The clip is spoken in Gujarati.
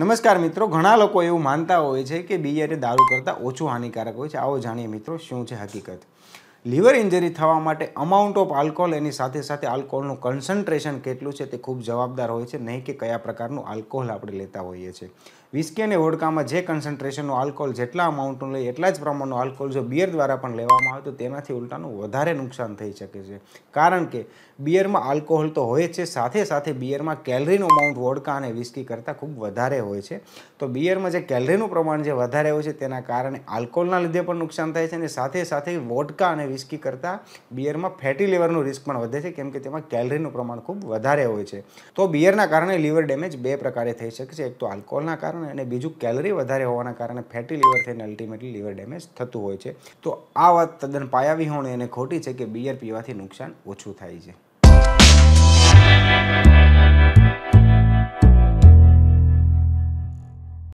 નમસ્કાર મિત્રો ઘણા લોકો એવું માનતા હોય છે કે બિયર દારૂ કરતાં ઓછું હાનિકારક હોય છે આવો જાણીએ મિત્રો શું છે હકીકત લીવર ઇન્જરી થવા માટે અમાઉન્ટ ઓફ આલ્કોહોલ એની સાથે સાથે આલ્કોહોલનું કન્સન્ટ્રેશન કેટલું છે તે ખૂબ જવાબદાર હોય છે નહીં કે કયા પ્રકારનું આલ્કોહોલ આપણે લેતા હોઈએ છીએ વિસ્કી અને વોડકામાં જે કન્સન્ટ્રેશનનો આલ્કોહોલ જેટલા અમાઉન્ટનું લઈએ એટલા જ પ્રમાણનું આલ્કોહોલ જો બિયર દ્વારા પણ લેવામાં આવે તો તેનાથી ઉલટાનું વધારે નુકસાન થઈ શકે છે કારણ કે બિયરમાં આલ્કોહોલ તો હોય જ છે સાથે સાથે બિયરમાં કેલરીનું અમાઉન્ટ વોડકા અને વિસ્કી કરતાં ખૂબ વધારે હોય છે તો બિયરમાં જે કેલરીનું પ્રમાણ જે વધારે હોય છે તેના કારણે આલ્કોહોલના લીધે પણ નુકસાન થાય છે અને સાથે સાથે વોડકા અને વિસ્કી કરતાં બિયરમાં ફેટી લિવરનું રિસ્ક પણ વધે છે કેમ કે તેમાં કેલરીનું પ્રમાણ ખૂબ વધારે હોય છે તો બિયરના કારણે લિવર ડેમેજ બે પ્રકારે થઈ શકે છે એક તો આલ્કોહોલના કારણે અને બીજું કેલરી વધારે હોવાના કારણે ફેટી લીવર થઈને અલ્ટિમેટલી લિવર ડેમેજ થતું હોય છે તો આ વાત તદ્દન પાયાવી પાયાવિહોણી અને ખોટી છે કે બિયર પીવાથી નુકસાન ઓછું થાય છે